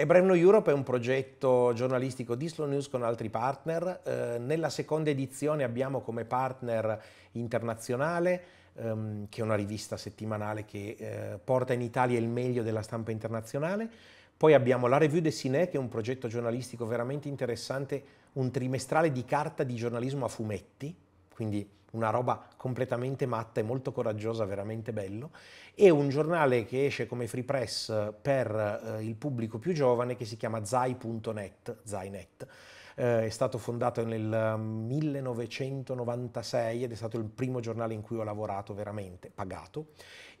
E Ebremno Europe è un progetto giornalistico di Slow News con altri partner. Eh, nella seconda edizione abbiamo come partner internazionale, ehm, che è una rivista settimanale che eh, porta in Italia il meglio della stampa internazionale. Poi abbiamo la Revue de Ciné, che è un progetto giornalistico veramente interessante, un trimestrale di carta di giornalismo a fumetti, quindi una roba completamente matta e molto coraggiosa, veramente bello, e un giornale che esce come free press eh, per eh, il pubblico più giovane che si chiama Zai.net, Zainet. Eh, è stato fondato nel 1996 ehm, ed è stato il primo giornale in cui ho lavorato veramente, pagato,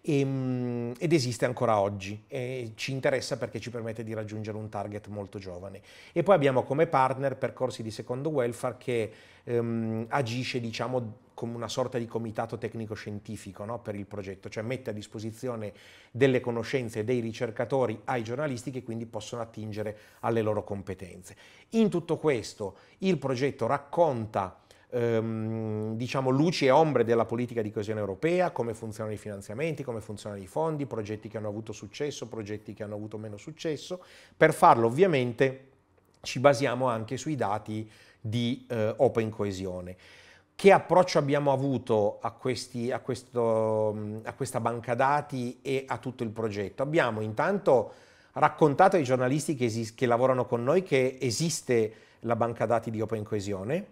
e, ehm, ed esiste ancora oggi e ci interessa perché ci permette di raggiungere un target molto giovane. E poi abbiamo come partner percorsi di secondo welfare che ehm, agisce diciamo come una sorta di comitato tecnico-scientifico no, per il progetto, cioè mette a disposizione delle conoscenze dei ricercatori ai giornalisti che quindi possono attingere alle loro competenze. In tutto questo il progetto racconta ehm, diciamo luci e ombre della politica di coesione europea, come funzionano i finanziamenti, come funzionano i fondi, progetti che hanno avuto successo, progetti che hanno avuto meno successo. Per farlo ovviamente ci basiamo anche sui dati di eh, Open Coesione che approccio abbiamo avuto a, questi, a, questo, a, questa banca dati e a tutto il progetto? Abbiamo intanto raccontato ai giornalisti che, esist- che lavorano con noi che esiste la banca dati di Open Coesione,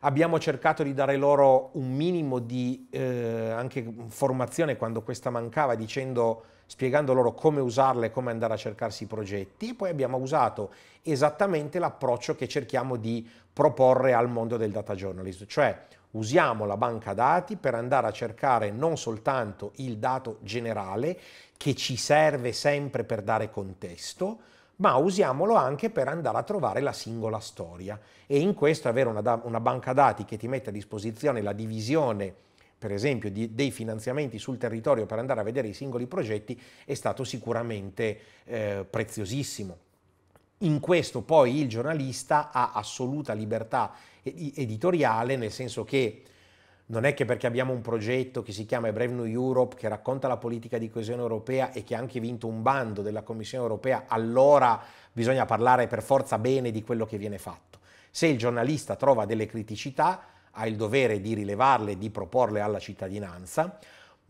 abbiamo cercato di dare loro un minimo di eh, anche formazione quando questa mancava, dicendo, spiegando loro come usarla e come andare a cercarsi i progetti, poi abbiamo usato esattamente l'approccio che cerchiamo di proporre al mondo del data journalist, cioè Usiamo la banca dati per andare a cercare non soltanto il dato generale che ci serve sempre per dare contesto, ma usiamolo anche per andare a trovare la singola storia e in questo avere una, una banca dati che ti mette a disposizione la divisione per esempio di, dei finanziamenti sul territorio per andare a vedere i singoli progetti è stato sicuramente eh, preziosissimo. In questo poi il giornalista ha assoluta libertà editoriale, nel senso che non è che perché abbiamo un progetto che si chiama Brave New Europe, che racconta la politica di coesione europea e che ha anche vinto un bando della Commissione europea, allora bisogna parlare per forza bene di quello che viene fatto. Se il giornalista trova delle criticità, ha il dovere di rilevarle, di proporle alla cittadinanza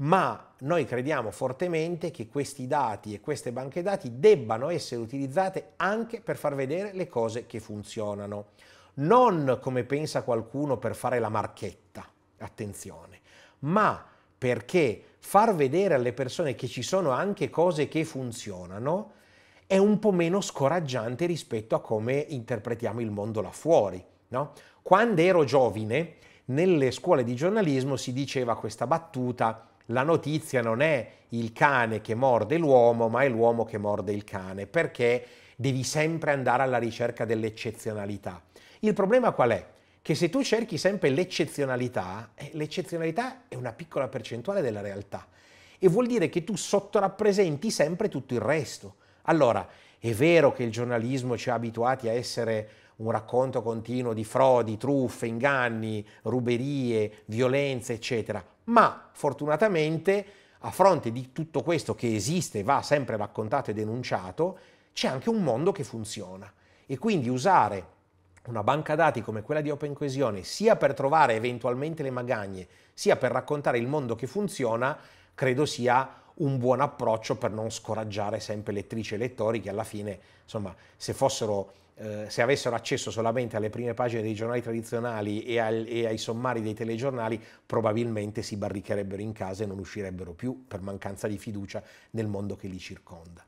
ma noi crediamo fortemente che questi dati e queste banche dati debbano essere utilizzate anche per far vedere le cose che funzionano, non come pensa qualcuno per fare la marchetta, attenzione, ma perché far vedere alle persone che ci sono anche cose che funzionano è un po' meno scoraggiante rispetto a come interpretiamo il mondo là fuori. No? Quando ero giovine, nelle scuole di giornalismo si diceva questa battuta la notizia non è il cane che morde l'uomo, ma è l'uomo che morde il cane, perché devi sempre andare alla ricerca dell'eccezionalità. Il problema qual è? Che se tu cerchi sempre l'eccezionalità, eh, l'eccezionalità è una piccola percentuale della realtà e vuol dire che tu sottorappresenti sempre tutto il resto. Allora, è vero che il giornalismo ci ha abituati a essere un racconto continuo di frodi, truffe, inganni, ruberie, violenze, eccetera. Ma fortunatamente, a fronte di tutto questo che esiste, va sempre raccontato e denunciato, c'è anche un mondo che funziona. E quindi usare una banca dati come quella di Open Coesione, sia per trovare eventualmente le magagne, sia per raccontare il mondo che funziona, credo sia un buon approccio per non scoraggiare sempre lettrici e lettori che alla fine, insomma, se fossero eh, se avessero accesso solamente alle prime pagine dei giornali tradizionali e, al, e, ai sommari dei telegiornali, probabilmente si barricherebbero in casa e non uscirebbero più per mancanza di fiducia nel mondo che li circonda.